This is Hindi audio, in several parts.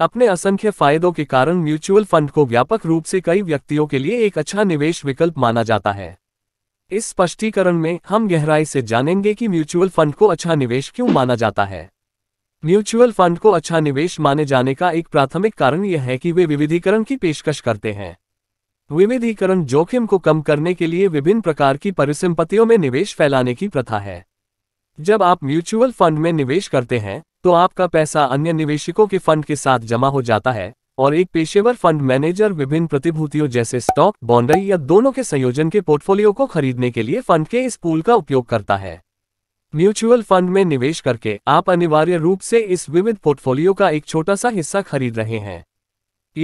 अपने असंख्य फायदों के कारण म्यूचुअल फंड को व्यापक रूप से कई व्यक्तियों के लिए एक अच्छा निवेश विकल्प माना जाता है इस स्पष्टीकरण में हम गहराई से जानेंगे कि म्यूचुअल फंड को अच्छा निवेश क्यों माना जाता है म्यूचुअल फंड को अच्छा निवेश माने जाने का एक प्राथमिक कारण यह है कि वे विविधीकरण की पेशकश करते हैं विविधीकरण जोखिम को कम करने के लिए विभिन्न प्रकार की परिसंपत्तियों में निवेश फैलाने की प्रथा है जब आप म्यूचुअल फंड में निवेश करते हैं तो आपका पैसा अन्य निवेशकों के फंड के साथ जमा हो जाता है और एक पेशेवर फंड मैनेजर विभिन्न प्रतिभूतियों जैसे स्टॉक बॉन्डरी या दोनों के संयोजन के पोर्टफोलियो को खरीदने के लिए फंड के इस पूल का उपयोग करता है म्यूचुअल फंड में निवेश करके आप अनिवार्य रूप से इस विविध पोर्टफोलियो का एक छोटा सा हिस्सा खरीद रहे हैं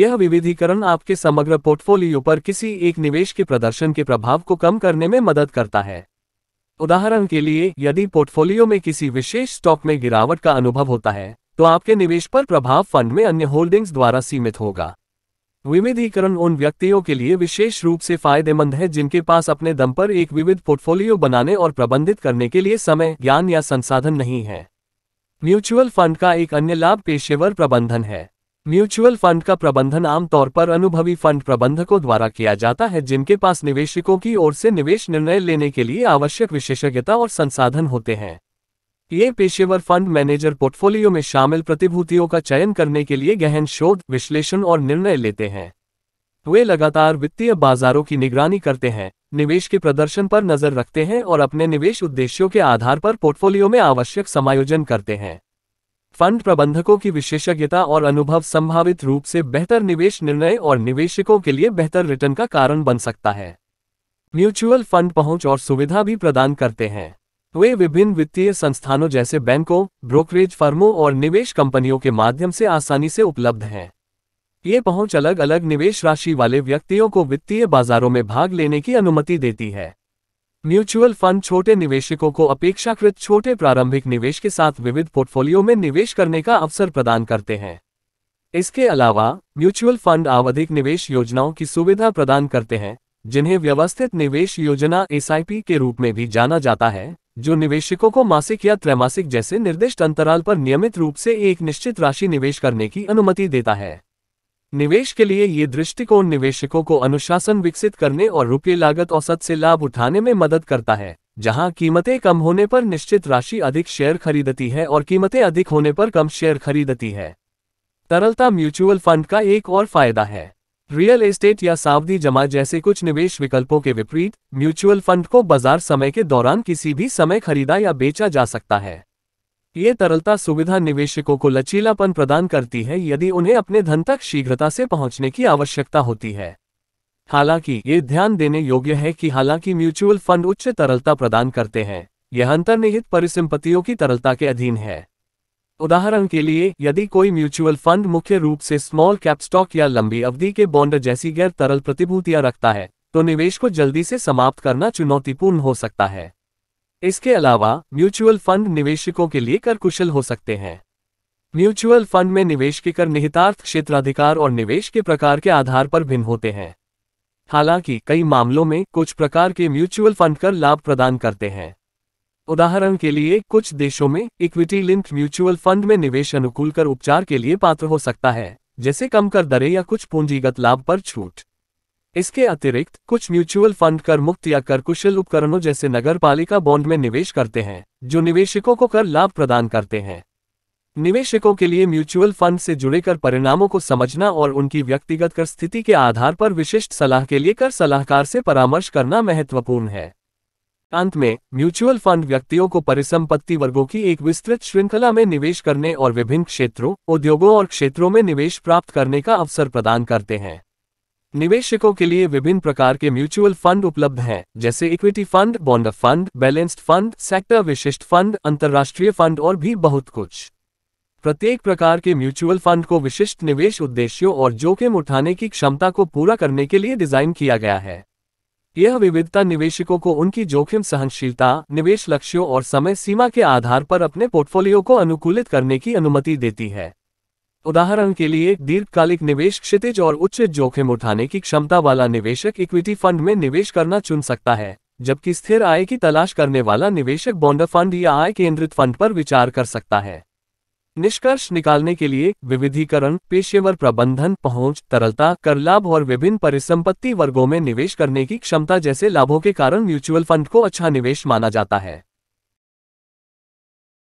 यह विविधीकरण आपके समग्र पोर्टफोलियो पर किसी एक निवेश के प्रदर्शन के प्रभाव को कम करने में मदद करता है उदाहरण के लिए यदि पोर्टफोलियो में किसी विशेष स्टॉक में गिरावट का अनुभव होता है तो आपके निवेश पर प्रभाव फंड में अन्य होल्डिंग्स द्वारा सीमित होगा विविधीकरण उन व्यक्तियों के लिए विशेष रूप से फायदेमंद है जिनके पास अपने दम पर एक विविध पोर्टफोलियो बनाने और प्रबंधित करने के लिए समय ज्ञान या संसाधन नहीं है म्यूचुअल फंड का एक अन्य लाभ पेशेवर प्रबंधन है म्यूचुअल फंड का प्रबंधन आमतौर पर अनुभवी फंड प्रबंधकों द्वारा किया जाता है जिनके पास निवेशकों की ओर से निवेश निर्णय लेने के लिए आवश्यक विशेषज्ञता और संसाधन होते हैं ये पेशेवर फंड मैनेजर पोर्टफोलियो में शामिल प्रतिभूतियों का चयन करने के लिए गहन शोध विश्लेषण और निर्णय लेते हैं वे लगातार वित्तीय बाजारों की निगरानी करते हैं निवेश के प्रदर्शन पर नजर रखते हैं और अपने निवेश उद्देश्यों के आधार पर पोर्टफोलियो में आवश्यक समायोजन करते हैं फंड प्रबंधकों की विशेषज्ञता और अनुभव संभावित रूप से बेहतर निवेश निर्णय और निवेशकों के लिए बेहतर रिटर्न का कारण बन सकता है म्यूचुअल फंड पहुंच और सुविधा भी प्रदान करते हैं वे विभिन्न वित्तीय संस्थानों जैसे बैंकों ब्रोकरेज फर्मों और निवेश कंपनियों के माध्यम से आसानी से उपलब्ध हैं ये पहुंच अलग अलग निवेश राशि वाले व्यक्तियों को वित्तीय बाजारों में भाग लेने की अनुमति देती है म्यूचुअल फंड छोटे निवेशकों को अपेक्षाकृत छोटे प्रारंभिक निवेश के साथ विविध पोर्टफोलियो में निवेश करने का अवसर प्रदान करते हैं इसके अलावा म्यूचुअल फंड आवधिक निवेश योजनाओं की सुविधा प्रदान करते हैं जिन्हें व्यवस्थित निवेश योजना एस के रूप में भी जाना जाता है जो निवेशकों को मासिक या त्रैमासिक जैसे निर्दिष्ट अंतराल पर नियमित रूप से एक निश्चित राशि निवेश करने की अनुमति देता है निवेश के लिए ये दृष्टिकोण निवेशकों को अनुशासन विकसित करने और रुपये लागत औसत से लाभ उठाने में मदद करता है जहां कीमतें कम होने पर निश्चित राशि अधिक शेयर खरीदती है और कीमतें अधिक होने पर कम शेयर खरीदती है तरलता म्यूचुअल फंड का एक और फायदा है रियल एस्टेट या सावधि जमा जैसे कुछ निवेश विकल्पों के विपरीत म्यूचुअल फंड को बाजार समय के दौरान किसी भी समय खरीदा या बेचा जा सकता है ये तरलता सुविधा निवेशकों को लचीलापन प्रदान करती है यदि उन्हें अपने धन तक शीघ्रता से पहुंचने की आवश्यकता होती है हालांकि ये ध्यान देने योग्य है कि हालांकि म्यूचुअल फंड उच्च तरलता प्रदान करते हैं यह अंतर्निहित परिसंपत्तियों की तरलता के अधीन है उदाहरण के लिए यदि कोई म्यूचुअल फंड मुख्य रूप से स्मॉल कैप स्टॉक या लंबी अवधि के बॉन्ड जैसी गैर तरल प्रतिभूतियां रखता है तो निवेश को जल्दी से समाप्त करना चुनौतीपूर्ण हो सकता है इसके अलावा म्यूचुअल फंड निवेशकों के लिए कर कुशल हो सकते हैं म्यूचुअल फंड में निवेश के कर निहितार्थ क्षेत्राधिकार और निवेश के प्रकार के आधार पर भिन्न होते हैं हालांकि कई मामलों में कुछ प्रकार के म्यूचुअल फंड कर लाभ प्रदान करते हैं उदाहरण के लिए कुछ देशों में इक्विटी लिंक्ड म्यूचुअल फंड में निवेश अनुकूल कर उपचार के लिए पात्र हो सकता है जैसे कम कर दरें या कुछ पूंजीगत लाभ पर छूट इसके अतिरिक्त कुछ म्यूचुअल फंड कर मुक्त या कर कुशल उपकरणों जैसे नगर पालिका बॉन्ड में निवेश करते हैं जो निवेशकों को कर लाभ प्रदान करते हैं निवेशकों के लिए म्यूचुअल फंड से जुड़े कर परिणामों को समझना और उनकी व्यक्तिगत कर स्थिति के आधार पर विशिष्ट सलाह के लिए कर सलाहकार से परामर्श करना महत्वपूर्ण है अंत में म्यूचुअल फंड व्यक्तियों को परिसंपत्ति वर्गों की एक विस्तृत श्रृंखला में निवेश करने और विभिन्न क्षेत्रों उद्योगों और क्षेत्रों में निवेश प्राप्त करने का अवसर प्रदान करते हैं निवेशकों के लिए विभिन्न प्रकार के म्यूचुअल फंड उपलब्ध हैं जैसे equity fund bond fund balanced fund sector विशिष्ट फंड अंतर्राष्ट्रीय फंड और भी बहुत कुछ प्रत्येक प्रकार के म्यूचुअल फंड को विशिष्ट निवेश उद्देश्यों और जोखिम उठाने की क्षमता को पूरा करने के लिए डिजाइन किया गया है यह विविधता निवेशकों को उनकी जोखिम सहनशीलता निवेश लक्ष्यों और समय सीमा के आधार पर अपने पोर्टफोलियो को अनुकूलित करने की अनुमति देती है उदाहरण के लिए दीर्घकालिक निवेश क्षितिज और उच्च जोखिम उठाने की क्षमता वाला निवेशक इक्विटी फंड में निवेश करना चुन सकता है जबकि स्थिर आय की तलाश करने वाला निवेशक बॉन्ड फंड या आय केंद्रित फंड पर विचार कर सकता है निष्कर्ष निकालने के लिए विविधीकरण पेशेवर प्रबंधन पहुंच तरलता कर लाभ और विभिन्न परिसंपत्ति वर्गों में निवेश करने की क्षमता जैसे लाभों के कारण म्यूचुअल फंड को अच्छा निवेश माना जाता है